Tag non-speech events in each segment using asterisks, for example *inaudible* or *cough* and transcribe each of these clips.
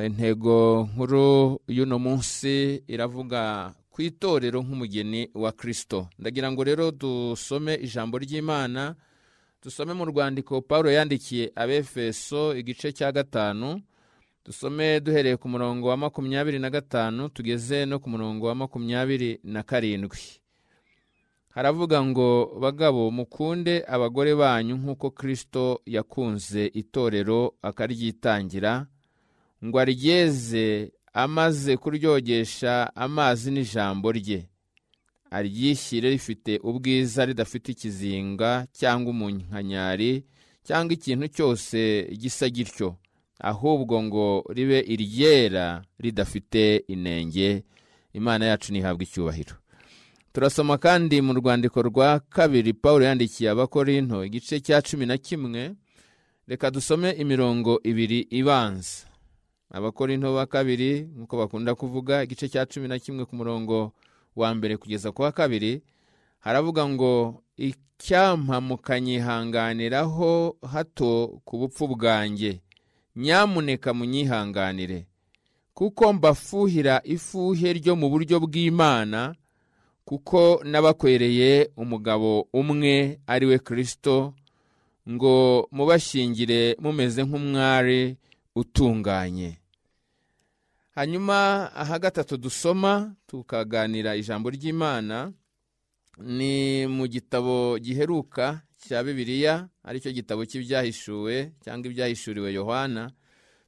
intego eh, nkuru y'uno munsi iravuga ku itorero nk'umugeni wa kirisito ndagira ngo rero dusome ijambo ry'imana dusome mu rwandiko paul yandikiye abefeso igice cya gatanu dusome duhereye ku murongo wa makumyabiri na gatanu tugeze no ku murongo wa makumyabiri na karindwi haravuga ngo bagabo mukunde abagore banyu nk'uko kirisito yakunze itorero akaryitangira ngo aryeze amaze kuryogesha amazi n'ijambo rye aryishyire rifite ubwiza ridafite ikizinga cyangwa umunkanyari cyangwa ikintu cyose gisa gityo ahubwo ngo ribe iryera ridafite inenge imana yacu ntihabwe icyubahiro turasoma kandi mu rwandiko rwa kabiri paul yandikiye abakorinto igice cya cumi na kimwe reka dusome imirongo ibiri ibanza abakora into ba kabiri nk'uko bakunda kuvuga igice cya cumi na kimwe ku murongo wa mbere kugeza ku wa kabiri haravuga ngo icyampa mukanyihanganiraho hato ku bupfu bwanjye nyamuneka munyihanganire kuko mbafuhira ifuhe ryo mu buryo bw'imana kuko n'abakwereye umugabo umwe ari we kirisito ngo mubashingire mumeze nk'umwari utunganye hanyuma aha gatatu dusoma tukaganira ijambo ry'imana ni mu gitabo giheruka cya bibiliya aricyo gitabo cy'ibyahishuwe cyangwa ibyahishuriwe yohana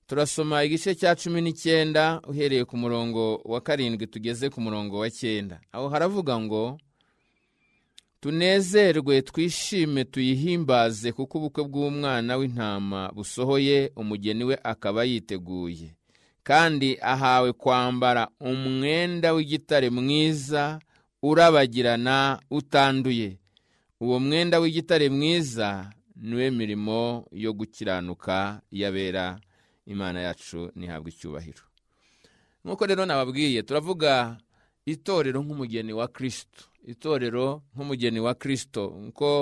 turasoma igice cya cumi n'icyenda uhereye ku murongo wa karindwi tugeze ku murongo wa cyenda aho haravuga ngo tunezerwe twishime tuyihimbaze kuko ubukwe bw'umwana w'intama busohoye umugeni we akaba yiteguye kandi ahawe kwambara umwenda w'igitare mwiza urabagirana utanduye uwo mwenda w'igitare mwiza niwe mirimo yo gukiranuka y'abera imana yacu ntihabwe icyubahiro nk'uko rero nababwiye turavuga itorero nk'umugeni wa kirisito itorero nk'umugeni wa kirisito nko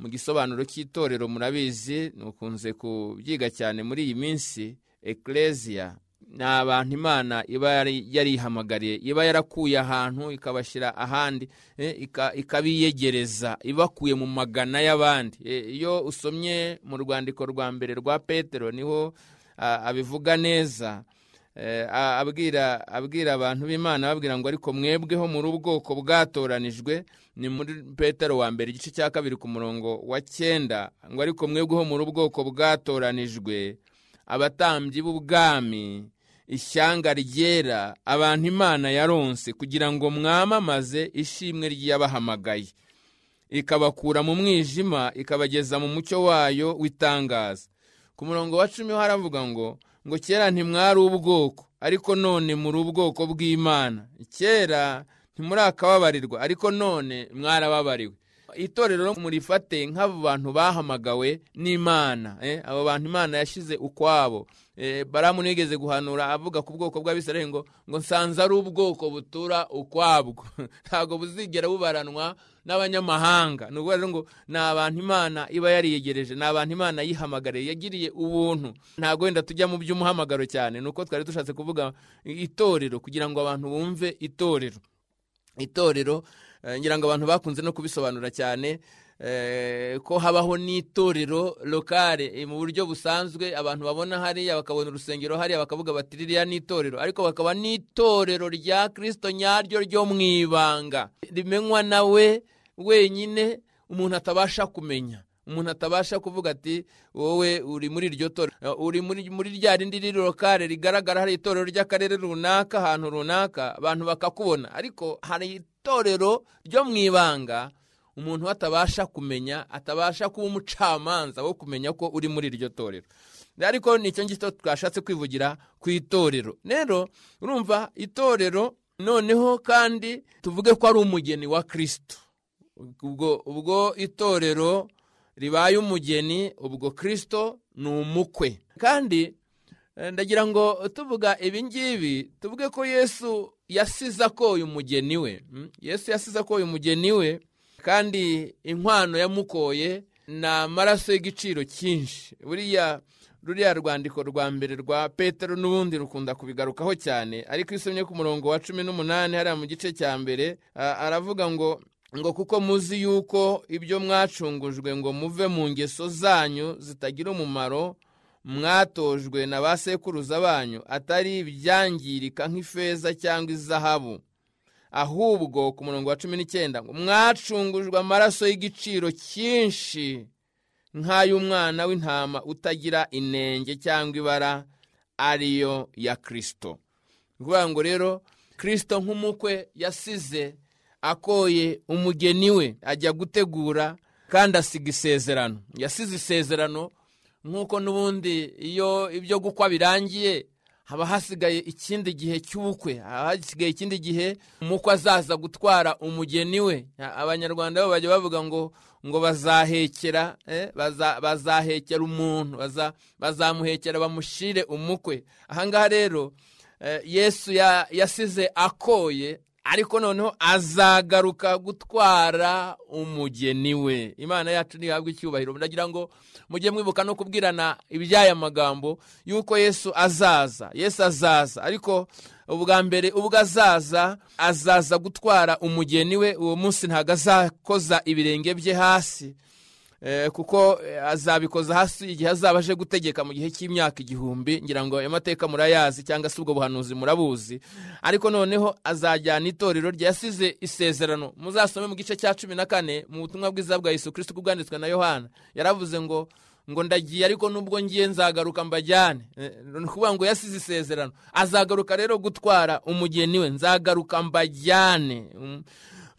mu gisobanuro cy'itorero murabizi nukunze kubyiga cyane muri iyi minsi ekereziya ni abantu imana iba yarihamagariye iba yarakuye ahantu ikabashyira ahandi eh, ikabiyegereza ibakuye mu magana y'abandi eh, iyo usomye mu rwandiko rwa mbere rwa petero niho abivuga neza eh, abwira abwira abantu b'imana babwira ngo ariko mwebweho muri ubwoko bwatoranijwe ni muri petero wa mbere igice cya kabiri ku murongo wa cyenda ngo ariko mwebweho muri ubwoko bwatoranijwe abatambyi b'ubwami ishyanga ryera abantu imana yaronse kugira ngo mwamamaze ishimwe ry'abahamagaye ikabakura mu mwijima ikabageza mu mucyo wayo w'itangaza ku murongo wa cumi ho haravuga ngo ngo kera ntimwari ubwoko ariko none muri ubwoko bw'imana kera ntimurakababarirwa ariko none mwarababariwe itorero murifate nk'abo bantu bahamagawe n'imana eh? abo bantu imana yashyize ukwabo Eh, baramu nigeze guhanura avuga ku bwoko bw'abisirahe ngo ngo nsanze ari ubwoko butura ukwabwo *laughs* ntabwo buzigera bubaranwa n'abanyamahanga ni ukuvuga ngo ni abantu imana iba yariyegereje ni abantu imana yihamagariye yagiriye ubuntu ntabwo wenda tujya mu by'umuhamagaro cyane ni uko twari dushatse kuvuga itorero kugira ngo abantu bumve itorero itorero eh, ngira ngo abantu bakunze no kubisobanura cyane Eh, ko habaho n'itorero lokale eh, mu buryo busanzwe abantu babona hariya bakabona urusengero hariya bakavuga bati ririya n'itorero ariko bakaba n'itorero rya kirisito nyaryo ryo mu ibanga rimenywa nawe wenyine umuntu atabasha kumenya umuntu atabasha kuvuga ati wowe uri muri iryo torero eh, uri muri rya rindi riri lokale rigaragara hari itorero ry'akarere runaka ahantu runaka abantu bakakubona ariko hari itorero ryo mu ibanga umuntu atabasha kumenya atabasha kuba umucamanza wo kumenya ko uri muri iryo torero ariko nicyo ngicyo twashatse kwivugira ku itorero rero urumva itorero noneho kandi tuvuge ko ari umugeni wa kirisito ubwo ubwo itorero ribaye umugeni ubwo kirisito ni umukwe kandi eh, ndagira ngo tuvuga ibingibi tuvuge ko yesu yasize akoye umugeni we hmm? yesu yasize akoye umugeni we kandi inkwano yamukoye ni amaraso y'igiciro cyinshi buriya ruriya rwandiko rwa mbere rwa petero n'ubundi rukunda kubigarukaho cyane ariko isomye ku murongo wa cumi n'umunani hariya mu gice cya mbere aravuga ngo ngo kuko muzi yuko ibyo mwacungujwe ngo muve mu ngeso zanyu zitagira umumaro mwatojwe na ba sekuruza banyu atari ibyangirika nk'ifeza cyangwa izahabu ahubwo ku murongo wa cumi n'icyenda ngo mwacungujwe amaraso y'igiciro cyinshi nk'ay'umwana w'intama utagira inenge cyangwa ibara ariyo ya kirisito ni ngo rero kirisito nk'umukwe yasize akoye umugeni we ajya gutegura kandi asiga isezerano yasize isezerano nk'uko n'ubundi iyo ibyo gukwa birangiye haba hasigaye ikindi gihe cy'ubukwe haba hasigaye ikindi gihe umukwe azaza gutwara umugeni we abanyarwanda bo bajya bavuga ngo ngo bazahekera eh, bazahekera umuntu bazamuhekera bamushyire umukwe ahangaha rero eh, yesu yasize akoye ariko noneho azagaruka gutwara umugeni we imana yacu ntihabwe icyubahiro ndagira ngo mujye mwibuka no kubwirana iby'aya magambo y'uko yesu azaza yesu azaza ariko ubwa mbere ubwo azaza azaza gutwara umugeni we uwo munsi ntabwo azakoza ibirenge bye hasi Eh, kuko eh, azabikoza hasi igihe azaba aje gutegeka mu gihe cy'imyaka igihumbi ngira ngo ayo mateka murayazi cyangwa se ubwo buhanuzi murabuzi ariko noneho azajyana itorero ryasize isezerano muzasome mu gice cya cumi na kane mu butumwa bwiza bwa Yesu kirisiti bwanditswe na yohana yaravuze ngo ngo ndagiye ariko nubwo ngiye nzagaruka mbajyane eh, ni ukuvuga ngo yasize isezerano azagaruka rero gutwara umugeni we nzagaruka mbajyane mm.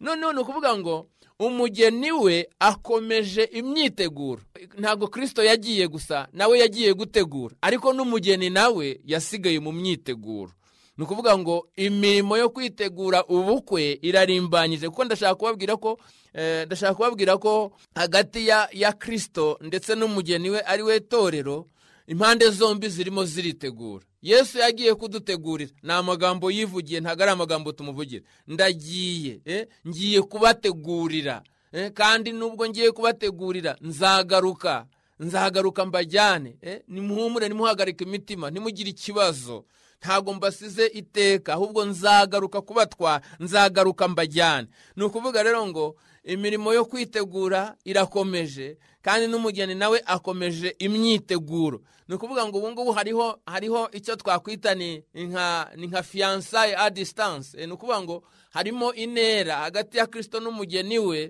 noneho ni ukuvuga ngo umugeni we akomeje imyiteguro ntabwo kirisito yagiye gusa nawe yagiye gutegura ariko n'umugeni nawe yasigaye mu myiteguro ni ukuvuga ngo imirimo yo kwitegura ubukwe irarimbanyije kuko ndashaka kubabwira ko eh, ndashaka kubabwira ko hagati ya kirisito ndetse n'umugeni we ari we torero impande zombi zirimo ziritegura yesu yagiye kudutegurira ni amagambo yivugiye ntabwo ari amagambo tumuvugira ndagiye eh? ngiye kubategurira eh? kandi nubwo ngiye kubategurira nzagaruka nzagaruka mbajyane eh? nimuhumure nimuhagarika imitima ntimugire ikibazo ntabwo mbasize iteka ahubwo nzagaruka kubatwa nzagaruka mbajyane ni ukuvuga rero ngo imirimo yo kwitegura irakomeje kandi n'umugeni nawe akomeje imyiteguro ni ukuvuga ngo ubu hariho hariho icyo twakwita ni nka ni nka fiyansaye a disitanse eh, ni ukuvuga ngo harimo intera hagati ya kirisito n'umugeni we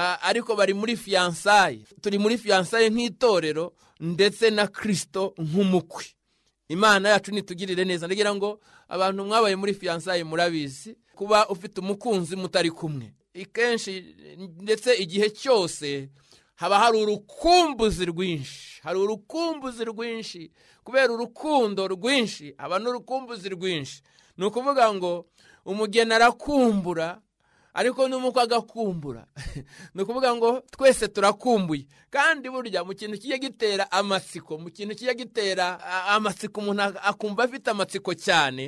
ah, ariko bari muri fiyansaye turi muri fiyansaye nk'itorero ndetse na kirisito nk'umukwe imana yacu nitugirire neza ndagira ngo abantu mwabaye muri fiyansaye murabizi kuba ufite umukunzi mutari kumwe kenshi ndetse igihe cyose haba hari urukumbuzi rwinshi hari urukumbuzi rwinshi kubera urukundo rwinshi haba n'urukumbuzi rwinshi ni ukuvuga ngo umugeni arakumbura ariko n'umukwe agakumbura *laughs* ni ukuvuga ngo twese turakumbuye kandi burya mu kintu kijya gitera amatsiko mu kintu kijya gitera amatsiko umuntu akumva afite amatsiko cyane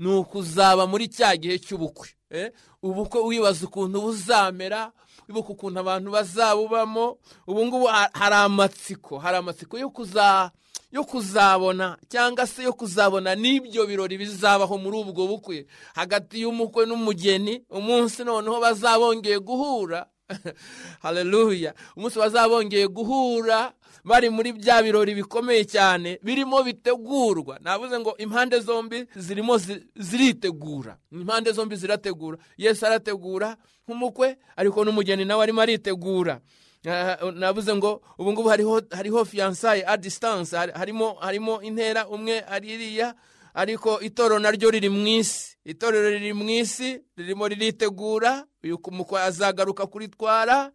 ni ukuzaba muri cya gihe cy'ubukwe eh? ubukwe wibaza ukuntu buzamera wibuka ukuntu abantu bazabubamo ubu ngubu hari amatsiko hari amatsiko yo kuzaba yo kuzabona cyangwa se yo kuzabona n'ibyo birori bizabaho muri ubwo bukwe hagati y'umukwe n'umugeni umunsi noneho bazabongeye guhura *laughs* hareruya umunsi bazabongeye guhura bari muri bya birori bikomeye cyane birimo bitegurwa navuze ngo impande zombi zirimo ziritegura impande zombi zirategura yesu arategura nk'umukwe ariko n'umugeni nawe arimo aritegura Eh, eh, navuze ngo ubu ngubu hariho fiyansaye a disitanse harimo intera umwe ari iriya ariko itorero naryo riri mu isi itorero riri mu isi ririmo riritegura uyu kumukwe azagaruka kuritwara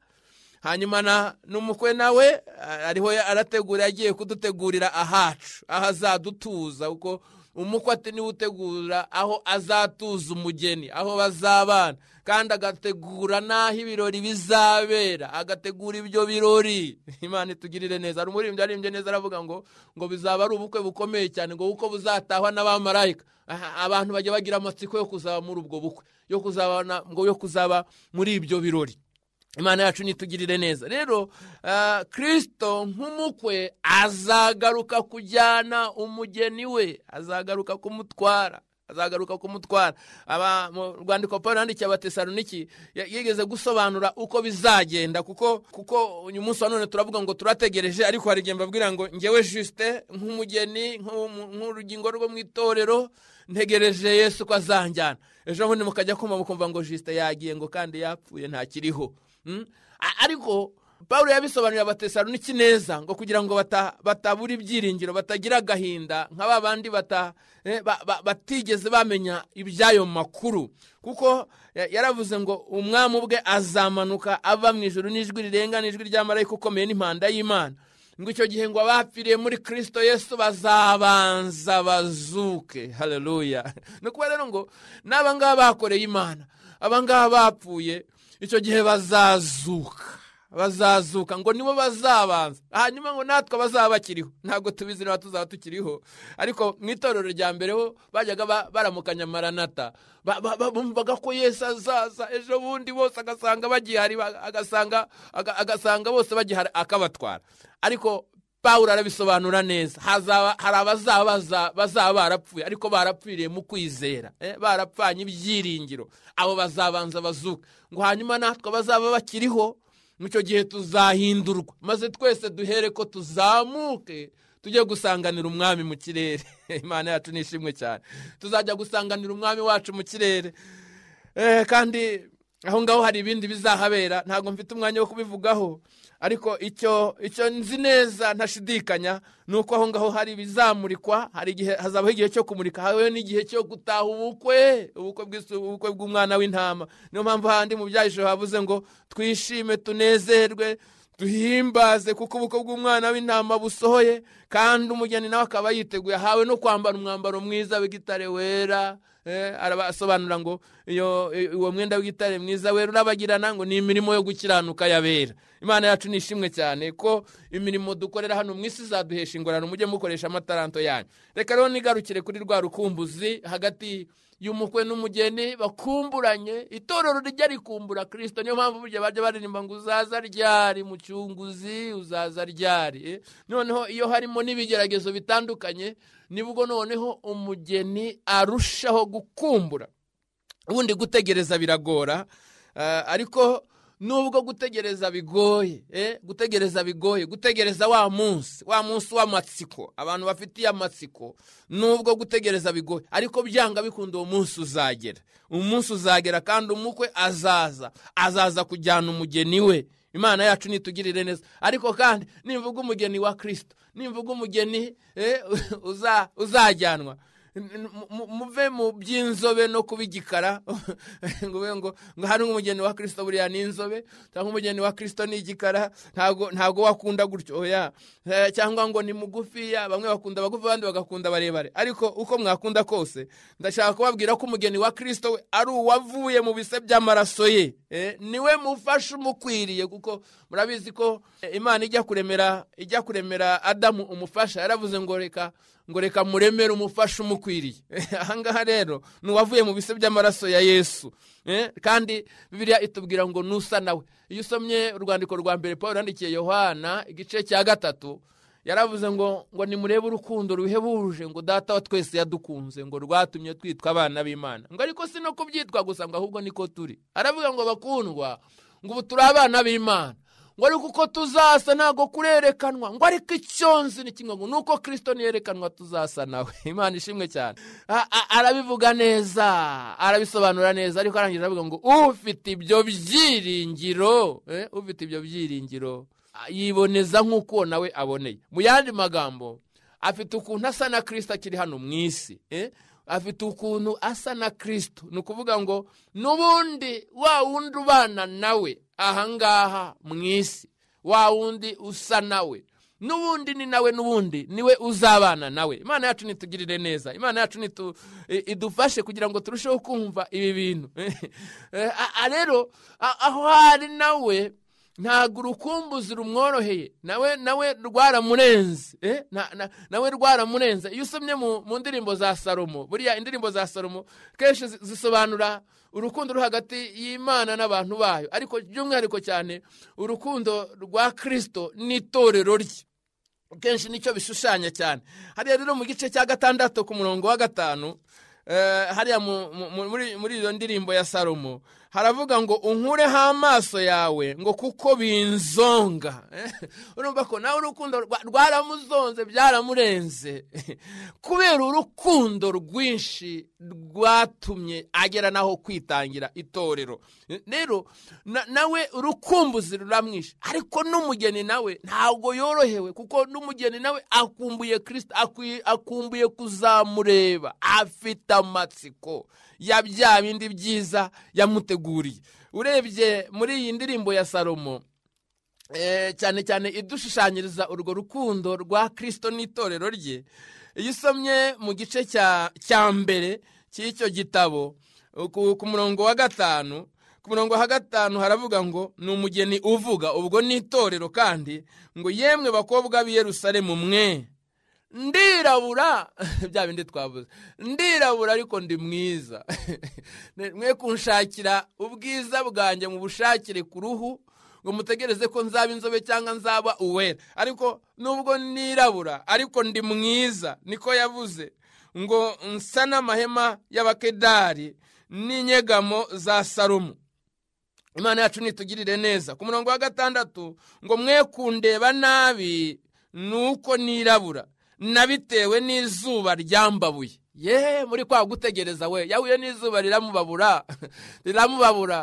hanyuma n'umukwe nawe eh, ariho arategura yagiye kudutegurira ahacu aho azadutuza kuko umukwate niwe utegura aho azatuza umugeni aho bazabana kandi agategura n'aho ibirori bizabera agategura ibyo birori *laughs* imana itugirire neza hari umuririmbyi waririmbye neza aravuga ngo ngo bizaba ari ubukwe bukomeye cyane ngo ubukwe buzatahwa n'abamarayika abantu bajya bagira amatsiko yo kuzaba muri ubwo bukwe yo kuzabana ngo yo kuzaba muri ibyo birori imana yacu nitugirire neza rero uh, kirisito nk'umukwe azagaruka kujyana umugeni we azagaruka kumutwara azagaruka kumutwara aba mu rwandiko paul yandikiye abatesaloniki yigeze gusobanura uko bizagenda kuko kuko uyu munsi wa none turavuga ngo turategereje ariko hari igihe mbabwira ngo ngewe jisite nk'umugeni nk'urugingo rwo mu itorero ntegereje yesu ko azanjyana ejo bundi mukajya kumva mukumva ngo jisite yagiye ngo kandi yapfuye ntakiriho Hmm? ariko paul yabisobanuriye abatesaloniki neza ngo kugira ngo batabura ibyiringiro batagira agahinda nka ba bandi eh, batigeze bamenya iby'ayo makuru kuko yaravuze ngo umwami ubwe azamanuka ava mu ijuru n'ijwi rirenga n'ijwi ry'amarayika ukomeye n'impanda y'imana ngo icyo gihe ngo abapfiriye muri kirisito yesu bazabanza bazuke hareruya *laughs* ni ukuvuga rero ngo ni abangaba bakoreye imana abangaba bapfuye icyo gihe bazazuka bazazuka ngo nibo bazabanza hanyuma ngo natwe bazaba bakiriho ntabwo tubizi niba tuzaba tukiriho ariko mu itorero rya mbere ho bajyaga baramukanya maranata bumvaga ko Yesu azaza ejo bundi bose agasanga bagihari agasanga bose bagihari akabatwara ariko pawuro arabisobanura neza hari abazaba bazaba barapfuye ariko barapfiriye mu kwizera eh? barapfanye ibyiringiro abo bazabanza bazuka ngo hanyuma natwe abazaba bakiriho icyo gihe tuzahindurwa maze twese duhere ko tuzamuke tujye gusanganira umwami mu kirere *laughs* imana yacu ni ishimwe cyane tuzajya gusanganira umwami wacu mu kirere eh, kandi aho ngaho hari ibindi bizahabera ntabwo mfite umwanya wo kubivugaho ariko icyo icyo nzi neza ntashidikanya ni uko aho ngaho hari ibizamurikwa hari igihe hazabaho igihe cyo kumurika habe n'igihe cyo gutaha ubukwe ubukwe bw'umwana w'intama niyo mpamvu handi mu byahishije habuze ngo twishime tunezerwe duhimbaze kuko ubukwe bw'umwana w'intama busohoye kandi umugeni nawe akaba yiteguye ahawe no kwambara umwambaro mwiza w'igitare wera eh, arabasobanura ngo uwo mwenda w'igitare mwiza wera urabagirana ngo ni imirimo yo gukiranuka yabera imana yacu nishimwe cyane ko imirimo dukorera hano mu isi zaduhesha ingorane mujye mukoresha amataranto yanyu reka rero nigarukire kuri rwa rukumbuzi hagati y'umukwe n'umugeni bakumburanye itorero rijya rikumbura kirisito niyo mpamvu burya bajya baririmba ngo uzaza ryari mu cyunguzi uzaza ryari eh, noneho iyo harimo n'ibigeragezo bitandukanye nibwo noneho umugeni arushaho gukumbura ubundi gutegereza biragora eh, ariko nubwo gutegereza bigoye eh? gutegereza bigoye gutegereza wa munsi wa munsi w'amatsiko abantu bafitiye amatsiko nubwo gutegereza bigoye ariko byanga bikunda uwo munsi uzagera umunsi uzagera kandi umukwe azaza azaza kujyana umugeni we imana yacu nitugirire neza ariko kandi nimvuga umugeni wa kirisito nimvuga umugeni eh? *laughs* uzajyanwa muve mu by'inzobe no kuba igikara *laughs* ngo hari nk'umugeni wa kirisito buriya ni inzobe cyangwa umugeni wa kirisito ni igikara ntabwo wakunda gutyo oya eh, cyangwa ngo ni mugufiya bamwe bakunda abagufi abandi bagakunda barebare ariko uko mwakunda kose ndashaka kubabwira ko umugeni wa kirisito ari uwavuye mu bise by'amaraso ye eh, niwe mufasha umukwiriye kuko murabizi ko eh, imana ijya kuremera ijya kuremera adamu umufasha yaravuze ngo reka ngo reka muremere umufasha umukwiriye *laughs* ahangaha rero ni uwavuye mu bise by'amaraso ya yesu eh, kandi biriya itubwira ngo nusa nawe iyo usomye urwandiko rwa mbere paul yandikiye yohana igice cya gatatu yaravuze ngo ngo nimurebe urukundo ruhebuje ngo data wa twese yadukunze ngo rwatumye twitwa abana b'imana ngo ariko si no kubyitwa gusa ngo ahubwo niko turi aravuga ngo bakundwa ngo ubu turi abana b'imana ngo ariko uko tuzasa ntabwo kurerekanwa ngo ariko icyonzi ni kimwe ngo ni uko kirisito ntiyerekanwa tuzasa nawe *laughs* imana ishimwe cyane arabivuga neza arabisobanura neza ariko arangiza aravuga ngo ufite ibyo byiringiro eh, ufite ibyo byiringiro yiboneza nk'uko nawe aboneye mu yandi magambo afite ukuntu asa na kirisito akiri hano mu isi eh, afite ukuntu asa na kristo ni ukuvuga ngo n'ubundi wa wundi ubana nawe ahangaha mu isi wa wundi usa nawe n'ubundi ni nawe n'ubundi niwe uzabana nawe imana yacu nitugirire neza imana yacu idufashe kugira ngo turusheho kumva ibi bintu *laughs* eh, rero aho hari nawe ntabwo urukumbuzi rumworoheye nawe nawe rwaramurenze eh? nawe rwaramurenze iyo usomye mu ndirimbo za salomo buriya indirimbo za salomo kenshi zisobanura urukundo ruri hagati y'imana n'abantu bayo ariko by'umwihariko cyane urukundo rwa kirisito n'itorero rye kenshi nicyo bishushanya cyane hariya rero mu gice cya gatandatu ku murongo wa gatanu eh, hariya muri iyo ndirimbo ya salomo haravuga ngo unkureho amaso yawe ngo kuko binzonga *laughs* urumva ko nawe urukundo rwaramuzonze byaramurenze *laughs* kubera urukundo rwinshi rwatumye agera n'aho kwitangira itorero rero nawe urukumbuzi ruramwishe ariko n'umugeni nawe ntabwo yorohewe kuko n'umugeni nawe akumbuye kirisita akumbuye kuzamureba afite amatsiko ya indi byiza yamuteguriye urebye muri iyi ndirimbo ya salomo eh, cyane cyane idushushanyiriza urwo rukundo rwa kirisito n'itorero rye iyo usomye mu gice cya mbere cy'icyo gitabo ku murongo wa gatanu ku murongo wa gatanu haravuga ngo ni umugeni uvuga ubwo ni itorero kandi ngo yemwe bakobwa b'i Yerusalemu mwe ndirabura *laughs* bya bindi twabuze ndirabura ariko ndi mwiza *laughs* mwe kunshakira ubwiza bwanjye mu bushakire ku ruhu ngo mutegereze ko nzaba inzobe cyangwa nzaba uwera ariko nubwo nirabura ariko ndi mwiza niko yavuze ngo nsa n'amahema y'abakedari n'inyegamo za sarumu imana yacu nitugirire neza ku murongo wa gatandatu ngo mwe kundeba nabi nuko nirabura nabitewe n'izuba ryambabuye yeee muri kwa gutegereza we yahuye n'izuba riramubabura *laughs* riramubabura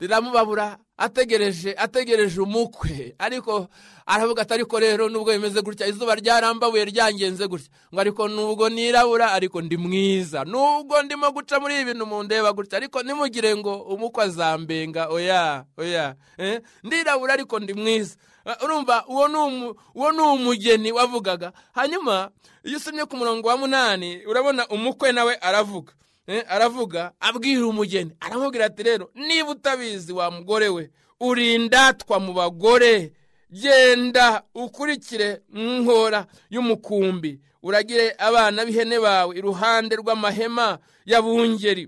riramubabura ategereje ategereje umukwe ariko aravuga ati ariko rero nubwo bimeze gutya izuba ryarambabuye ryangenze gutya ngo ariko nubwo nirabura ariko ndi mwiza nubwo ndimo guca muri ibi bintu ndeba gutya ariko ntimugire ngo umukwe azambenga oya oya eh? ndirabura ariko ndi mwiza eh, urumva uwo ni umugeni wavugaga hanyuma iyo usomye ku murongo wa munani urabona umukwe nawe aravuga Eh, aravuga abwira umugeni aramubwira ati rero niba utabizi wa mugore we urindatwa mu bagore genda ukurikire nkora y'umukumbi uragire abana b'ihene bawe iruhande rw'amahema yabungeri bungeri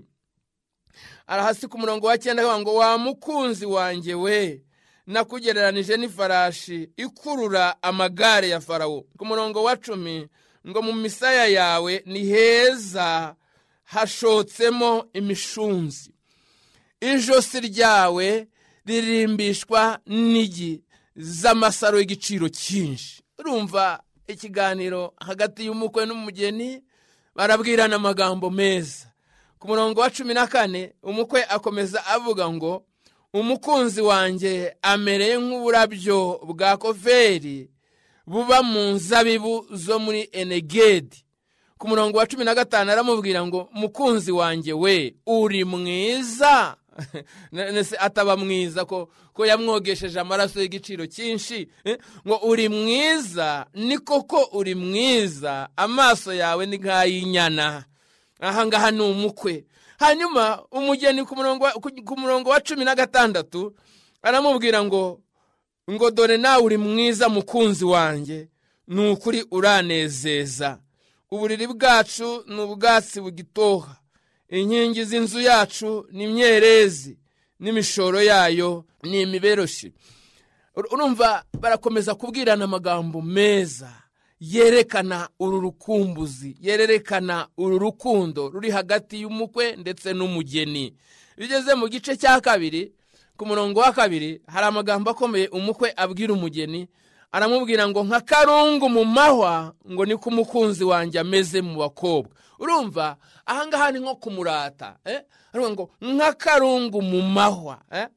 arahasi ku murongo wa cyenda akavuga ngo wa mukunzi wanjye we nakugereranije n'ifarashi ikurura amagare ya farawo ku murongo wa cumi ngo mu misaya yawe ni heza hashotsemo imishunzi ijosi ryawe ririmbishwa n'igi z'amasaro y'igiciro cyinshi urumva ikiganiro hagati y'umukwe n'umugeni barabwirana amagambo meza ku murongo wa cumi na kane umukwe akomeza avuga ngo umukunzi wanjye amereye nk'uburabyo bwa koveri buba mu nzabibu zo muri enegedi ku murongo wa cumi na gatanu aramubwira ngo mukunzi wanjye we uri mwiza *laughs* ataba mwiza ko ko yamwogesheje amaraso y'igiciro cyinshi eh? ngo uri mwiza ni koko uri mwiza amaso yawe ni nk'ay'inyana ahangaha ni umukwe hanyuma umugeni ku murongo wa cumi na gatandatu aramubwira ngo ngo dore nawe uri mwiza mukunzi wanjye ni ukuri uranezeza uburiri bwacu ni ubwatsi bugitoha inkingi z'inzu yacu ni imyerezi n'imishoro yayo ni imiberoshi urumva barakomeza kubwirana amagambo meza yerekana uru rukumbuzi yererekana uru rukundo ruri hagati y'umukwe ndetse n'umugeni bigeze mu gice cya kabiri ku murongo wa kabiri hari amagambo akomeye umukwe abwira umugeni aramubwira ngo nka karungu mu mahwa ngo ni ko umukunzi wanjye ameze mu bakobwa urumva ahangaha ni nko kumurata eh? ngo nka karungu mu mahwa eh?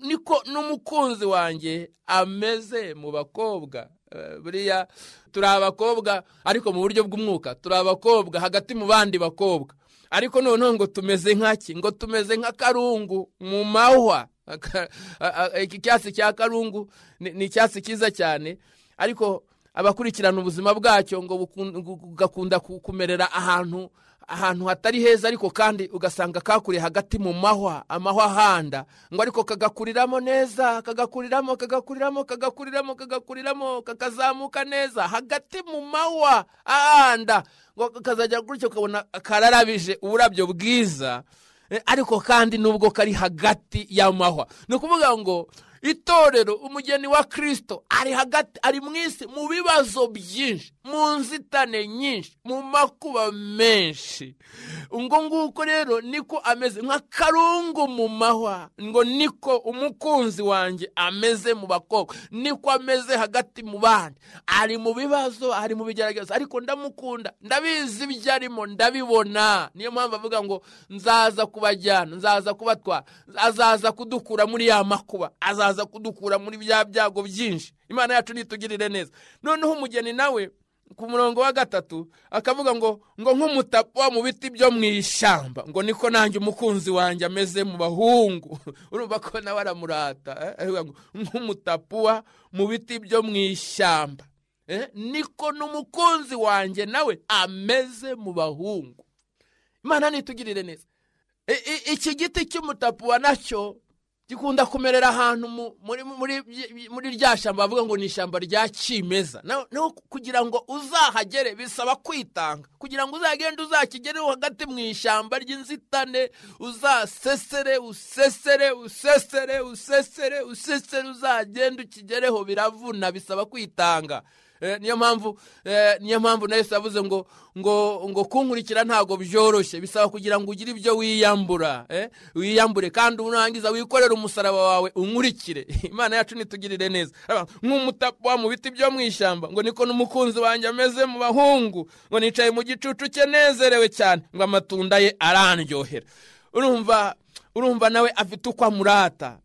niko n'umukunzi wanjye ameze mu bakobwa eh, buriya turi abakobwa ariko mu buryo bw'umwuka turi abakobwa hagati mu bandi bakobwa ariko noneho ngo tumeze nk'aki ngo tumeze nka karungu mu mahwa iki cyatsi cya karungu ni icyatsi cyiza cyane ariko abakurikirana ubuzima bwacyo ngo ugakunda kumerera ahantu ahantu hatari heza ariko kandi ugasanga kakuriye hagati mu mahwa amahwa ahanda ngo ariko kagakuriramo neza kagakuriramo kagakuriramo kagakuriramo kagakuriramo kakazamuka neza hagati mu mahwa ahanda ngo kazajya gutyo ukabona kararabije uburabyo bwiza Eh, ariko kandi nubwo kari hagati y'amahwa ni ukuvuga ngo itorero umugeni wa kirisito ari hagati ari mu isi mu bibazo byinshi mu nzitane nyinshi mu makuba menshi ngo nguko rero niko ameze nk'akarungu mu mahwa ngo niko umukunzi wanjye ameze mu bakobwa niko ameze hagati mu bandi ari mu bibazo ari mu bigaragaza ariko ndamukunda ndabizi ibyo arimo ndabibona niyo mpamvu avuga ngo nzaza kubajyana nzaza kubatwara azaza kudukura muri ya makuba azaza kudukura muri bya byago byinshi imana yacu ntitugirire neza noneho umugeni nawe ku murongo wa gatatu akavuga ngo ngo nk'umutapwa mu biti byo mu ishyamba ngo niko nanjye umukunzi wanjye ameze mu bahungu *laughs* urumva ko nawe aramurata eh? nk'umutapuwa mu biti byo mu ishyamba eh? niko n'umukunzi wanjye nawe ameze mu bahungu imana ntitugirire neza iki giti cy'umutapuwa nacyo gikunda kumerera ahantu muri rya shyamba bavuga ngo ni ishyamba rya kimeza naho kugira ngo uzahagere bisaba kwitanga kugira ngo uzagende uzakigereho hagati mu ishyamba ry'inzitane uzasesere usesere usesere usesere usesere uzagende ukigereho biravuna bisaba kwitanga Eh, niyo mpamvu eh, niyo mpamvu nawe avuze ngo ngo ngo kunkurikira ntabwo byoroshye bisaba kugira ngo ugire ibyo wiyambura eh? wiyambure kandi unangiza wikorere umusaraba wawe unkurikire *laughs* imana yacu nitugirire neza nk'umutapa mu biti byo mu ishyamba ngo niko n'umukunzi wanjye ameze mu bahungu ngo nicaye mu gicucu cye nezerewe cyane ngo amatunda ye arandyohera urumva urumva nawe afite uko amurata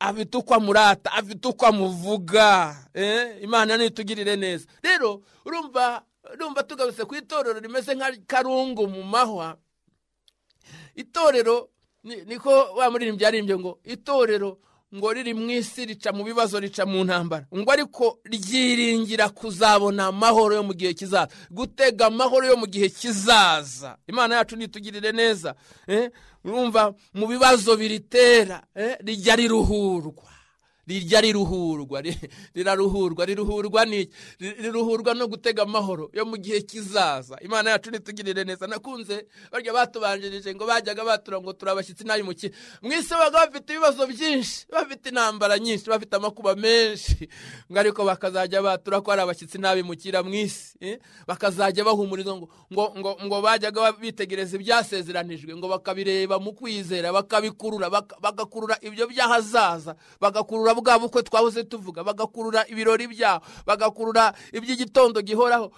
afite uko amurata afite uko amuvuga eh? imana ntitugirire neza rero urumva urumva tugarutse ku itorero rimeze nka karungu mu mahwa itorero niko wa muririmbyi yaririmbye ngo itorero ngo riri mu isi rica mu bibazo rica mu ntambara ngo ariko ryiringira kuzabona amahoro yo mu gihe kizaza gutega amahoro yo mu gihe kizaza imana yacu nitugirire neza eh? urumva mu bibazo biritera eh? rijya riruhurwa rirya riruhurwa riraruhurwa riruhurwa ni riruhurwa no gutega amahoro yo mu gihe kizaza imana yacu ntitugirire neza nakunze barya batubanjirije ngo bajyaga batura ngo turi abashyitsi ntayimuke mu isi baga bafite ibibazo byinshi bafite intambara nyinshi bafite amakuba menshi ngo ariko bakazajya batura ko ari abashyitsi nabi mukira mu isi eh? bakazajya bahumuriza ngo ngo ngo bajyaga bitegereza ibyasezeranijwe ngo bakabireba mu kwizera bakabikurura bagakurura ibyo by'ahazaza bagakurura bwa bukwe twabuze tuvuga bagakurura ibirori byabo bagakurura iby'igitondo gihoraho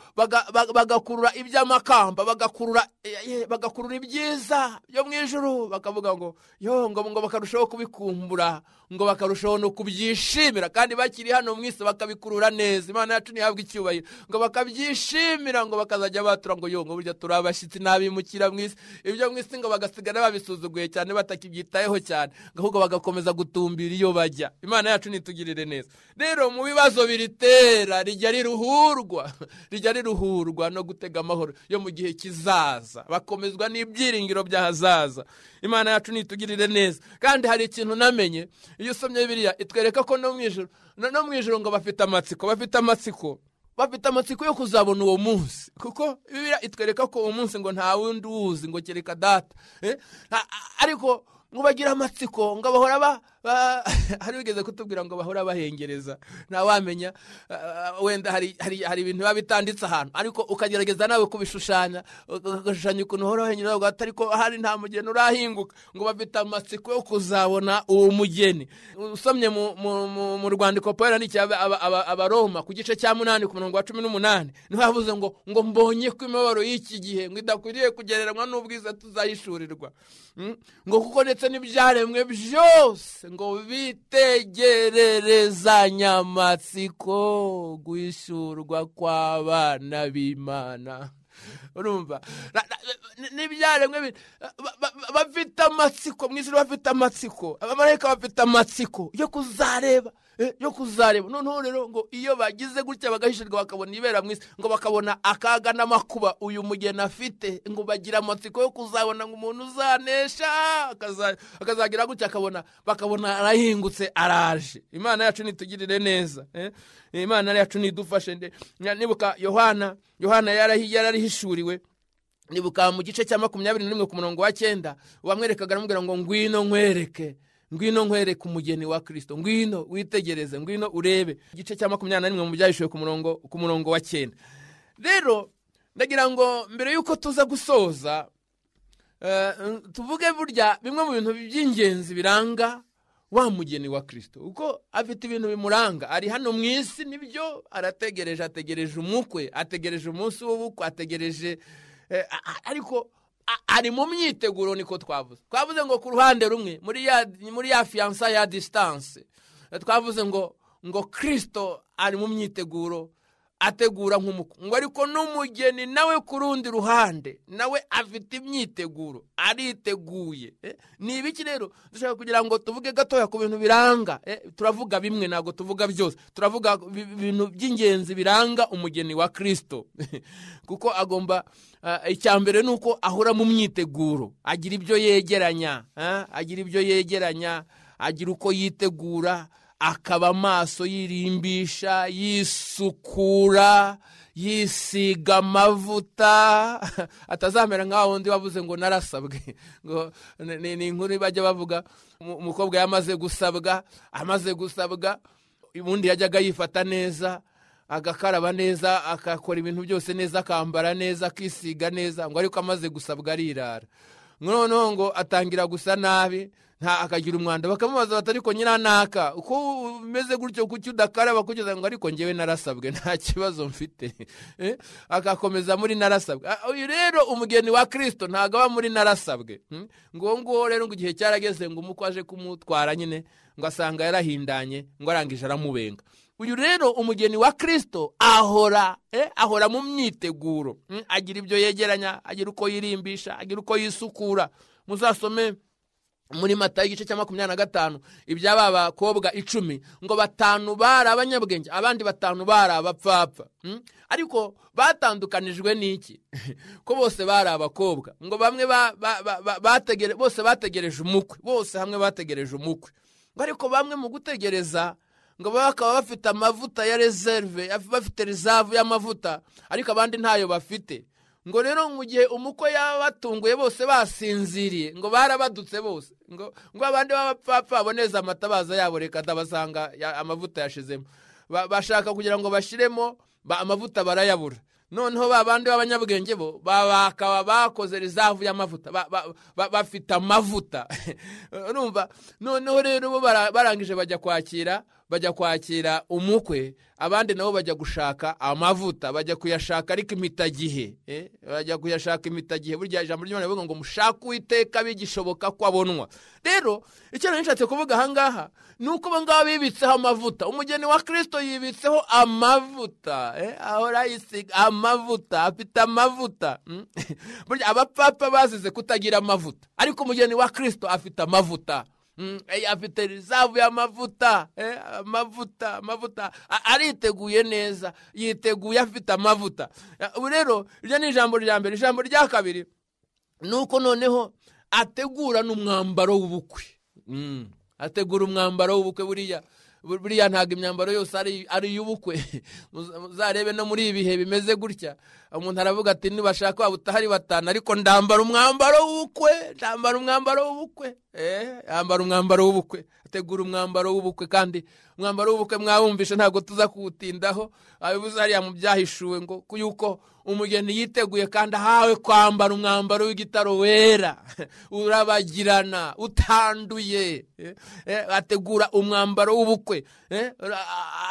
bagakurura iby'amakamba bagakurura eh, eh, bagakurura ibyiza byo mu ijoro bakavuga ngo yo ngo bakarushaho kubikumbura ngo bakarushaho no kubyishimira kandi bakiri hano mu isi bakabikurura neza imana yacu ntihabwe icyubahiro ngo bakabyishimira ngo bakazajya batura ngo yongo ngo burya turi abashyitsi n'abimukira mu isi ibyo mu isi ngo bagasigara babisuzuguye cyane batakibyitayeho cyane ahubwo bagakomeza gutumbira iyo bajya imana yacu ntitugirire neza rero mu bibazo biritera rijya riruhurwa *laughs* rijya riruhurwa no gutega amahoro yo mu gihe kizaza bakomezwa n'ibyiringiro by'ahazaza imana yacu ntitugirire neza kandi hari ikintu namenye iyo usomye biriya itwereka ko no mu ijoro no mu ijoro ngo bafite amatsiko bafite amatsiko bafite amatsiko yo kuzabona uwo munsi kuko biriya itwereka ko uwo munsi ngo nta wundi uwuzi ngo kereka data eh? ariko ngo bagire amatsiko ngo bahora ba *laughs* hari ugeze kutubwira ngo bahora bahengereza ntawamenya ah, ah, wenda hari ibintu biba bitanditse ahantu ariko ukagerageza nawe kubishushanya ugashushanya ukuntu uhora wahengereza ugahita ariko hari nta mugeni urahinguka ngo bafite amatsiko yo kuzabona uwo mugeni usomye mu rwandiko paul abaroma ku gice cya munani ku murongo wa cumi n'umunani niho yavuze ngo ngo mbonye ko imibabaro y'iki gihe ngo idakwiriye kugereranywa n'ubwiza tuzayishurirwa hmm? ngo kuko ndetse n'ibyaremwe byose ngo bitegererezanyamatsiko guhishurwa kw'abana b'imana urumva n'ibyaremwe bafite amatsiko mu ijoro bafite amatsiko abamarayika bafite amatsiko yo kuzareba Eh, yo kuzareba noneho rero ngo iyo bagize gutya bagahishirwa bakabona ibera mu ngo bakabona akaga n'amakuba uyu mugeni afite ngo bagira amatsiko yo kuzabona ngo umuntu uzanesha akazagira gutya akabona bakabona arahingutse araje imana yacu nitugirire neza eh? imana yacu nidufashe nibuka yohana yohana yararihishuriwe nibuka mu gice cya makumyabiri n’umwe ku murongo wa cyenda wamwerekaga n'umubwira ngo ngwino nkwereke ngwino nkwereke umugeni wa kirisito ngwino witegereze ngwino urebe igice cya makumyabiri na rimwe mu byahishuwe ku murongo ku murongo wa cyenda rero ndagira ngo mbere y'uko tuza gusoza eh, tuvuge burya bimwe mu bintu by'ingenzi biranga wa mugeni wa kirisito kuko afite ibintu bimuranga ari hano mu isi nibyo arategereje ategereje umukwe ategereje umunsi w'ubukwe ategereje eh, ariko ari mu myiteguro niko twavuze twavuze ngo ku ruhande rumwe muri ya fiyansa ya disitanse twavuze ngo ngo kirisito ari mu myiteguro ategura ngo ariko n'umugeni nawe ku rundi ruhande nawe afite imyiteguro ariteguye eh, ni ibiki rero dushaka kugira ngo tuvuge gatoya ku bintu biranga eh, turavuga bimwe ntabwo tuvuga byose turavuga ibintu by'ingenzi biranga umugeni wa kirisito *laughs* kuko agomba eh, icya mbere ni uko ahora mu myiteguro agira ibyo yegeranya agira ibyo yegeranya agira uko yitegura akaba amaso yirimbisha yisukura yisiga amavuta *laughs* atazamera nk'aho undi wabuze ngo narasabwe *laughs* ngo ni inkuru bajya bavuga umukobwa yamaze gusabwa amaze gusabwa ubundi yajyaga yifata neza agakaraba neza agakora ibintu byose neza akambara neza akisiga neza ngo ariko amaze gusabwa arirara noneho ngo atangira gusa nabi akagira umwanda bakamubaza bati ariko nyiranaka uko umeze gutyo kuki udakaraba kugeza ngo ariko ngewe narasabwe *laughs* nta kibazo mfite *laughs* eh? agakomeza muri narasabwe ah, uyu rero umugeni wa kirisito ntabwo aba muri narasabwe hmm? ngo nguwo rero ngo igihe cyarageze ngo umukwe aje kumutwara nyine ngo asanga yarahindanye ngo arangije aramubenga uyu rero umugeni wa kirisito ahora eh? ahora mu myiteguro hmm? agira ibyo yegeranya agira uko yirimbisha agira uko yisukura muzasome muri mata igice cya makumyabiri na gatanu iby'aba bakobwa icumi ngo batanu bari abanyabwenge abandi batanu bari abapfapfa hmm? ariko batandukanijwe n'iki *laughs* ko bose bari abakobwa ngo bamwe bose bategereje umukwe bose hamwe bategereje umukwe ngo ariko bamwe mu gutegereza ngo bakaba bafite amavuta ya reserve bafite reserve y'amavuta ariko abandi ntayo bafite ngo rero mu gihe umuko yaba batunguye bose basinziriye ngo barabadutse bose ngo ngo abandi b'abapfapfa boneze amatabaza yabo reka atabasanga amavuta yashizemo bashaka kugira ngo bashyiremo amavuta barayabura noneho ba bandi b'abanyabwenge bo bakaba bakoze rizavu y'amavuta bafite amavuta *laughs* noneho rero bo barangije bajya kwakira bajya kwakira umukwe abandi nabo bajya gushaka amavuta bajya kuyashaka ariko imitagihe eh? bajya kuyashaka imitagihe burya ijambo ry'imana rivuga ngo mushake uwiteka bigishoboka ko abonwa rero icyo nishatse kuvuga ahangaha ni uko abangaba bibitseho amavuta umugeni wa kirisito yibitseho amavuta eh? ahora yisiga amavuta afite amavuta hmm? *laughs* burya abapapa bazize kutagira amavuta ariko umugeni wa kirisito afite amavuta Mm, afite rizavu y'amavuta eh, amavuta amavuta ariteguye neza yiteguye afite amavuta ubu rero iryo ni ijambo rya mbere ijambo rya kabiri ni uko noneho ategura n'umwambaro w'ubukwe mm, ategura umwambaro w'ubukwe buriya buriya ntabwo imyambaro yose ari iy'ubukwe *laughs* muzarebe no muri ibihe bimeze gutya umuntu aravuga ati nibashaka wabutahari batanu ariko ndambara umwambaro w'ubukwe ndambara umwambaro w'ubukwe eh, yambara umwambaro w'ubukwe ategura umwambaro w'ubukwe kandi umwambaro w'ubukwe mwawumvishe ntabwo tuza kuwutindaho abayobozi hariya mu byahishuwe ngo yuko umugeni yiteguye kandi ahawe kwambara umwambaro w'igitaro wera *laughs* urabagirana utanduye eh, eh, ategura umwambaro w'ubukwe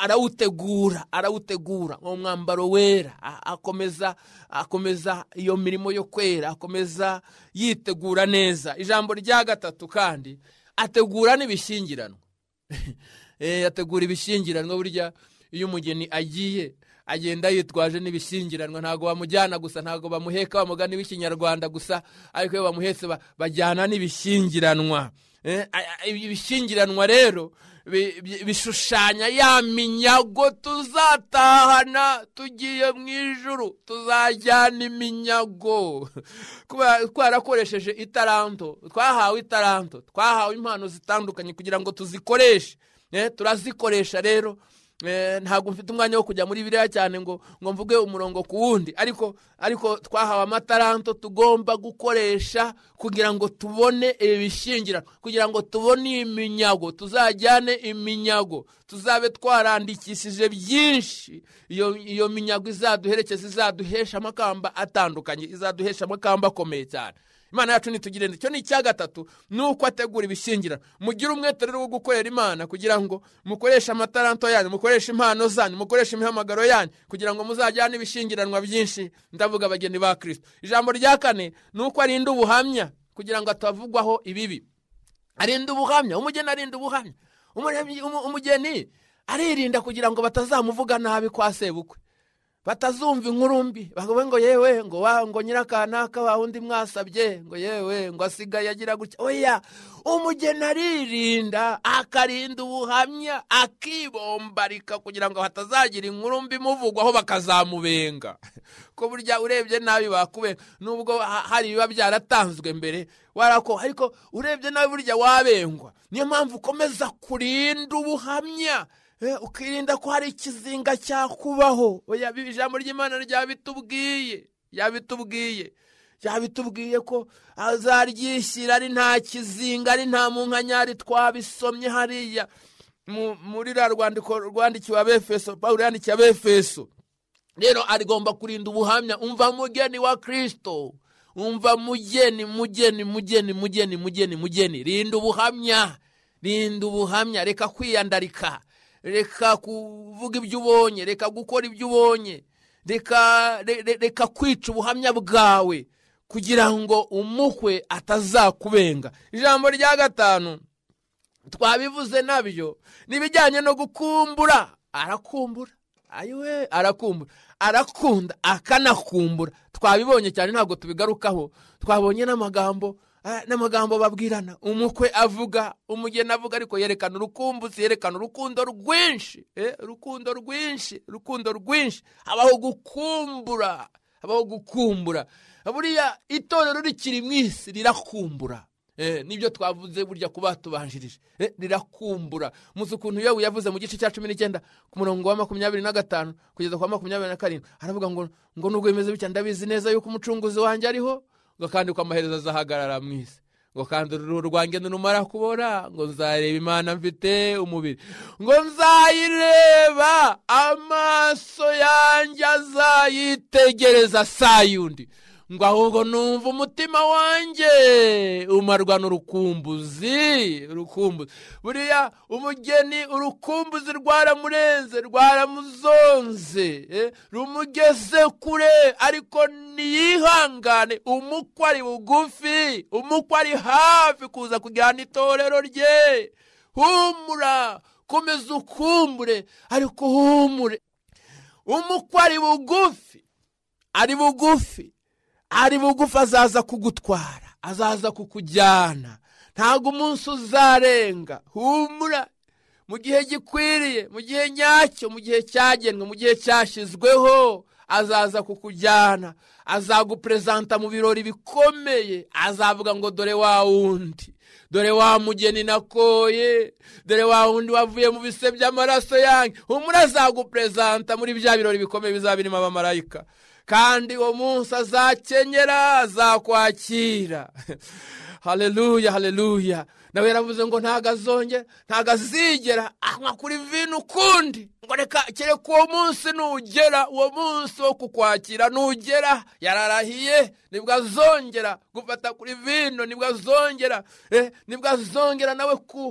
arawutegura arawutegura umwambaro wera akomeza akomeza iyo mirimo yo kwera akomeza yitegura neza ijambo rya gatatu kandi ategura n'ibishyingiranwa *laughs* eh, ategura ibishyingiranwa burya iyo umugeni agiye agenda yitwaje n'ibishyingiranwa ntabwo bamujyana gusa ntabwo bamuheka bamugana n'ibikinyarwanda gusa ariko iyo bamuhetse bajyana n'ibishyingiranwa eh, ibishyingiranwa rero bishushanya ya minyago tuzatahana tugiye mu ijuru tuzajyana iminyago *laughs* twarakoresheje itaranto twahawe itaranto twahawe impano zitandukanye kugira ngo tuzikoreshe eh, turazikoresha rero Eh, ntabwo mfite umwanya wo kujya muri biriya cyane ngo ngo mvuge umurongo ku wundi ariko ariko twahawe amataranto tugomba gukoresha kugira ngo tubone ibishingira kugira ngo tubone iminyago tuzajyane iminyago tuzabe twarandikishije byinshi iyo minyago izaduherekeza izaduhesha amakamba atandukanye izaduhesha amakamba akomeye cyane imana yacu ntitugirenze icyo ni icya gatatu ni uko ategura ibishyingirano mugira umwete rero wo gukorera imana kugira ngo mukoreshe amataranto yanyu mukoreshe impano zanyu mukoreshe imihamagaro yanyu kugira ngo muzajyane ibishyingiranwa byinshi ndavuga abageni ba kirisito ijambo rya kane ni uko arinda ubuhamya kugira ngo atavugwaho ibibi arinda ubuhamya umugeni arinda ubuhamya umugeni aririnda kugira ngo batazamuvuga nabi kwa sebukwe batazumva inkuru mbi bavuga ngo yewe ngo wa ngo nyirakanaka wa undi mwasabye ngo yewe ngo asigaye agira gutya oya umugeni aririnda akarinda ubuhamya akibombarika kugira ngo hatazagira inkuru mbi imuvugwaho bakazamubenga *laughs* ko burya urebye nabi bakubenga nubwo hari biba byaratanzwe mbere warako ariko urebye nabi burya wabengwa niyo mpamvu ukomeza kurinda ubuhamya Eh, ukirinda ko hari ikizinga cyakubaho ijambo ry'imana ryabitubwiye yabitubwiye yabitubwiye ko azaryishyira ari nta kizinga ari nta munkanyari twabisomye hariya muri ra rwandiko rwandikiwe abefeso paul yandikiye abefeso rero agomba kurinda ubuhamya umva mugeni wa kirisito umva mugeni mugeni mugeni mugeni mugeni mugeni rinda ubuhamya rinda ubuhamya reka kwiyandarika reka kuvuga ibyo ubonye reka gukora ibyo ubonye reka reka kwica ubuhamya bwawe kugira ngo umukwe atazakubenga ijambo rya gatanu twabivuze nabyo n'ibijyanye no gukumbura arakumbura ayiwe arakumbura arakunda akanakumbura twabibonye cyane ntabwo tubigarukaho twabonye n'amagambo Ah, n'amagambo babwirana umukwe avuga umugeni avuga ariko yerekana urukumbuzi yerekana urukundo rwinshi eh, urukundo rwinshi urukundo rwinshi habaho gukumbura habaho gukumbura buriya itorero rikiri mu isi rirakumbura eh, nibyo twavuze burya ku batubanjirije eh, rirakumbura muzi ukuntu iyo yavuze mu gice cya cumi n'icyenda ku murongo wa makumyabiri na gatanu kugeza ku wa makumyabiri na karindwi aravuga ngo ngo nubwo bimeze bitya ndabizi neza yuko umucunguzi wanjye ariho ngo kandi ko amaherezo azahagarara mu isi ngo kandi uruhu rwanjye nirumara kubora ngo nzareba imana mfite umubiri ngo nzayireba amaso yanjye azayitegereza saa yundi ngo ahubwo numva umutima wanjye umarwa n'urukumbuzi urukumbuzi buriya umugeni urukumbuzi rwaramurenze rwaramuzonze eh? rumugeze kure ariko ntiyihangane umukwe ari bugufi umukwe ari hafi kuza kujyana itorero rye humura komeza ukumbure ariko humure umukwe ari bugufi ari bugufi ari bugufi azaza kugutwara azaza kukujyana ntabwo umunsi uzarenga humura mu gihe gikwiriye mu gihe nyacyo mu gihe cyagenwe mu gihe cyashyizweho azaza kukujyana azaguperezanta mu birori bikomeye azavuga ngo dore wa wundi dore wa mugeni nakoye dore wa wundi wavuye mu bise by'amaraso yanjye humura azaguperezanta muri bya birori bikomeye bizaba birimo abamarayika kandi uwo munsi azakenyera azakwakira *laughs* haleluya haleluya nawe yaravuze ngo ntago azongera ntago azigera anywa kuri vino ukundi ngo reka kereka uwo munsi nugera uwo munsi wo kukwakira nugera yararahiye nibwo azongera gufata kuri vino nibwo azongera eh, nibwo azongera nawe ku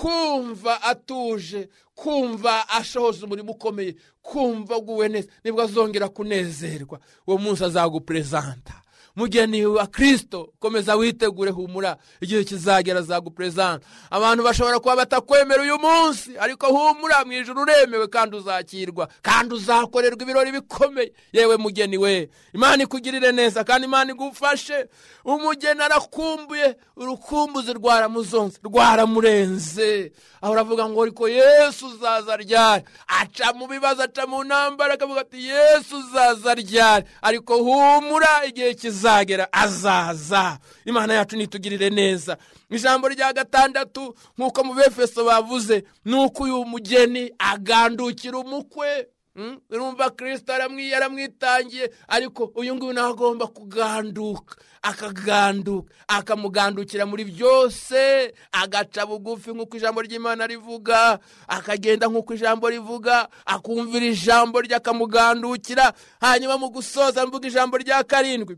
kumva atuje kumva ashohoza umurimo ukomeye kumva aguwe neza nibwo azongera kunezerwa uwo munsi azaguperezanta mugeni wa Kristo komeza witegure humura igihe kizagera za zaguperezanta abantu bashobora kuba batakwemera uyu munsi ariko humura mu ijoro uremewe kandi uzakirwa kandi uzakorerwa ibirori bikomeye yewe mugeni we imana ikugirire neza kandi imana igufashe umugeni arakumbuye urukumbuzi rwaramuzonze rwaramurenze aho uravuga ngo ariko yesu uzaza ryari aca mu bibazo aca mu ntambara akavuga ati yesu uzaza ryari ariko humura igihe kiza azagera azaza imana yacu nitugirire neza ijambo rya gatandatu nk'uko mu befeso bavuze ni uko uyu mugeni agandukira umukwe hmm? urumva kirisita yaramwitangiye ariko uyu nguyu nawe agomba kuganduka akaganduka akamugandukira muri byose agaca bugufi nk'uko ijambo ry'imana rivuga akagenda nk'uko ijambo rivuga akumvira ijambo rye akamugandukira hanyuma mu gusoza mvuga ijambo rya karindwi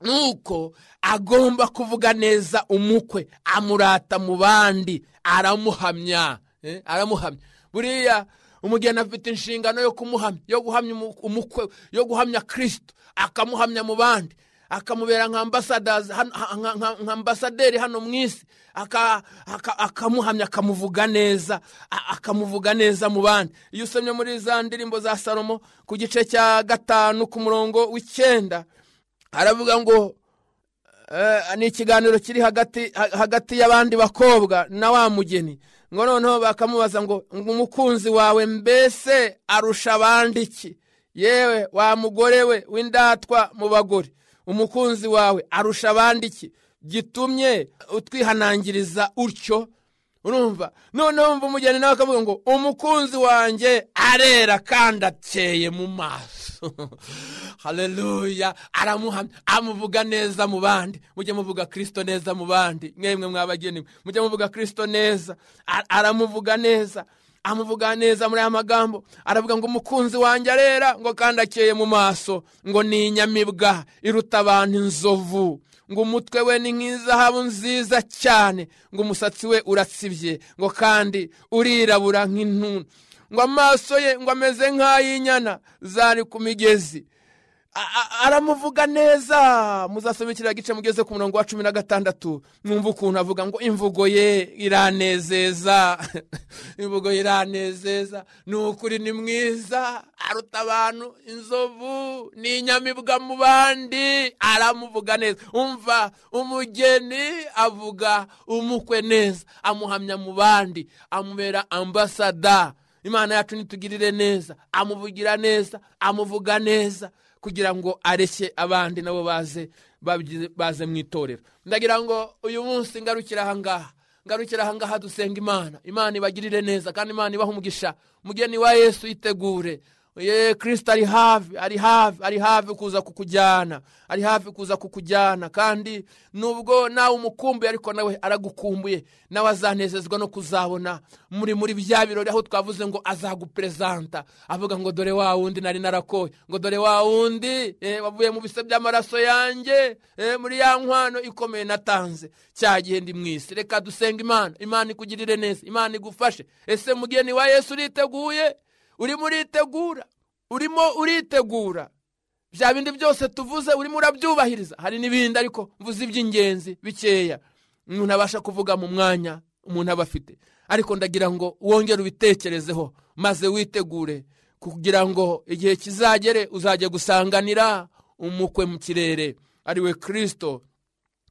nuko agomba kuvuga neza umukwe amurata mu bandi aramuhamya eh, aramuhamya buriya umugeni afite inshingano yo kumuhamya yo guhamya umukwe yo guhamya kirisito akamuhamya mu bandi akamubera nka ambasaderi hano mu isi akamuhamya akamuvuga neza akamuvuga neza mu bandi iyo usomye muri za ndirimbo za salomo ku gice cya gatanu ku murongo w'icyenda aravuga ngo eh, ni ikiganiro kiri hagati hagati y'abandi bakobwa na wa mugeni ngo noneho bakamubaza ngo umukunzi wawe mbese arusha abandi iki yewe wa mugore we w'indatwa mu bagore umukunzi wawe arusha abandi iki gitumye utwihanangiriza utyo urumva noneho umva umugeni nawe akavuga ngo umukunzi wanjye arera kandi akeye mu maso *laughs* hareruya aramuhamya amuvuga neza mu bandi mujye muvuga kirisito neza mu bandi mwemwe mwabagenewe mujye muvuga kirisito neza aramuvuga neza amuvuga neza muri aya magambo aravuga ngo umukunzi wanjye arera ngo kandi akeye mu maso ngo ni inyamibwa iruta abantu inzovu ngo umutwe we ni nk'izahabu nziza cyane ngo umusatsi we uratsibye ngo kandi urirabura nk'intu ngo amaso ye ngo ameze nk'ay'inyana zari ku migezi aramuvuga neza muzasome kiriya gice mugeze ku murongo wa cumi na gatandatu mwumva ukuntu avuga ngo imvugo ye iranezeza *laughs* imvugo ye iranezeza ni ukuri ni mwiza aruta abantu inzovu ni inyamibwa mu bandi aramuvuga neza umva umugeni avuga umukwe neza amuhamya mu bandi amubera ambasada imana yacu nitugirire neza amuvugira neza amuvuga neza kugira ngo areshye abandi nabo baze baze mu itorero ndagira ngo uyu munsi ngarukire ahangaha ngarukire ahangaha dusenga imana imana ibagirire neza kandi imana ibaha umugisha umugeni wa yesu yitegure ye kirisita ari hafi ari hafi ari hafi kuza kukujyana ari hafi kuza kukujyana kandi nubwo nawe umukumbuye ariko nawe aragukumbuye nawe azanezezwa no kuzabona muri muri bya birori aho twavuze ngo azaguperezanta avuga ngo dore wa wundi nari narakoye ngo dore wa wundi eh, wavuye mu bise by'amaraso yanjye eh, muri ya nkwano ikomeye natanze cya gihe ndi mu isi reka dusenga imana imana ikugirire neza imana igufashe ese mugeni wa yesu uriteguye urimo uritegura urimo uritegura bya bindi byose tuvuze urimo urabyubahiriza hari n'ibindi ariko mvuze iby'ingenzi bikeya umuntu abasha kuvuga mu mwanya umuntu aba afite ariko ndagira ngo wongere ubitekerezeho maze witegure kugira ngo igihe kizagere uzajya gusanganira umukwe mu kirere ariwe kirisito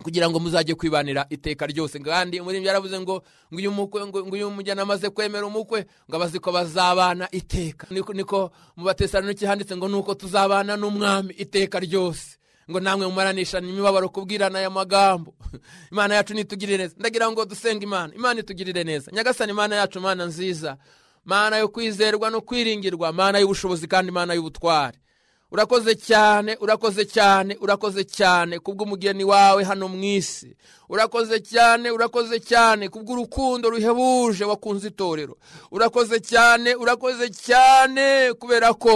kugira ngo muzajye kwibanira iteka ryose kandi umurimo yaravuze ngo ngo uyu mukwe ngo uyu mujyana amaze kwemera umukwe ngo abazi ko bazabana iteka niko mu batesaniro handitse ngo ni uko tuzabana n'umwami iteka ryose ngo namwe mumaranisha n’imibabaro kubwirana aya magambo *laughs* imana yacu nitugirire neza ndagira ngo dusenge imana imana itugirire neza nyagasani imana yacu imana nziza imana yo kwizerwa no kwiringirwa imana y'ubushobozi kandi imana y'ubutwari urakoze cyane urakoze cyane urakoze cyane kubw'umugeni wawe hano mu isi urakoze cyane urakoze cyane kubw'urukundo ruhebuje wakunze itorero urakoze cyane urakoze cyane kubera ko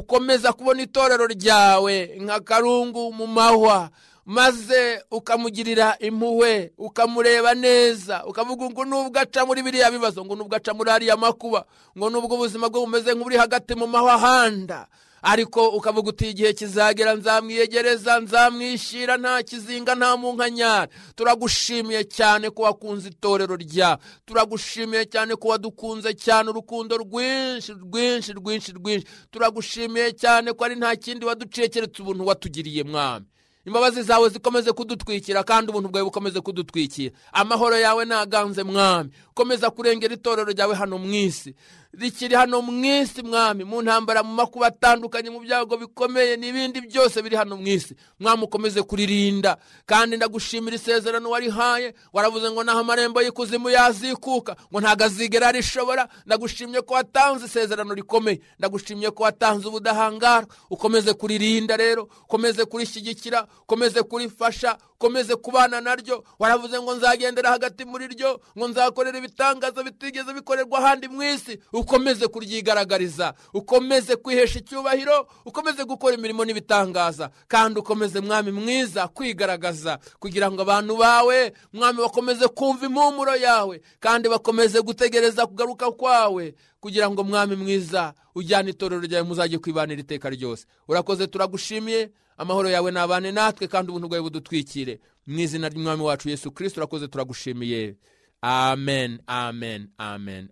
ukomeza kubona itorero ryawe nka karungu mu mahwa maze ukamugirira impuhwe ukamureba neza ukavuga ngo nubwo aca muri biriya bibazo ngo nubwo aca muri ariya makuba ngo nubwo ubuzima bwe bumeze nk'uburi hagati mu mahahanda ariko ukavuga uti igihe kizagera nzamwiyegereza nzamwishyira nta kizinga nta munkanyara turagushimiye cyane ko wakunze itorero rya turagushimiye cyane ko wadukunze cyane urukundo rwinshi rwinshi rwinshi rwinshi turagushimiye cyane ko ari nta kindi waducekeretse ubuntu watugiriye mwami imbabazi zawe zikomeze kudutwikira kandi ubuntu bwawe bukomeze kudutwikira amahoro yawe ntaganze mwami komeza kurengera itorero ryawe hano mu isi rikiri hano mu isi mwami mu ntambara mu makuba atandukanye mu byago bikomeye n'ibindi byose biri hano mu isi mwami ukomeze kuririnda kandi ndagushimira isezerano warihaye waravuze ngo naho amarembo y'ikuzimu yazikuka ngo ntago azigera arishobora ndagushimye ko watanze isezerano rikomeye ndagushimye ko watanze ubudahangarwa ukomeze kuririnda rero ukomeze kurishyigikira komeze kurifasha ukomeze kubana naryo waravuze ngo nzagendera hagati muri ryo ngo nzakorera ibitangazo bitigeze bikorerwa ahandi mu isi ukomeze kuryigaragariza ukomeze kwihesha icyubahiro ukomeze gukora imirimo n'ibitangaza kandi ukomeze mwami mwiza kwigaragaza kugira ngo abantu bawe mwami bakomeze kumva impumuro yawe kandi bakomeze gutegereza kugaruka kwawe kugira ngo mwami mwiza ujyane itorero ryawe muzajye kwibanira iteka ryose urakoze turagushimiye amahoro yawe nabane natwe kandi ubuntu bwawe budutwikire mu izina ry'umwami wacu yesu kirisito urakoze turagushimiye amen amen amen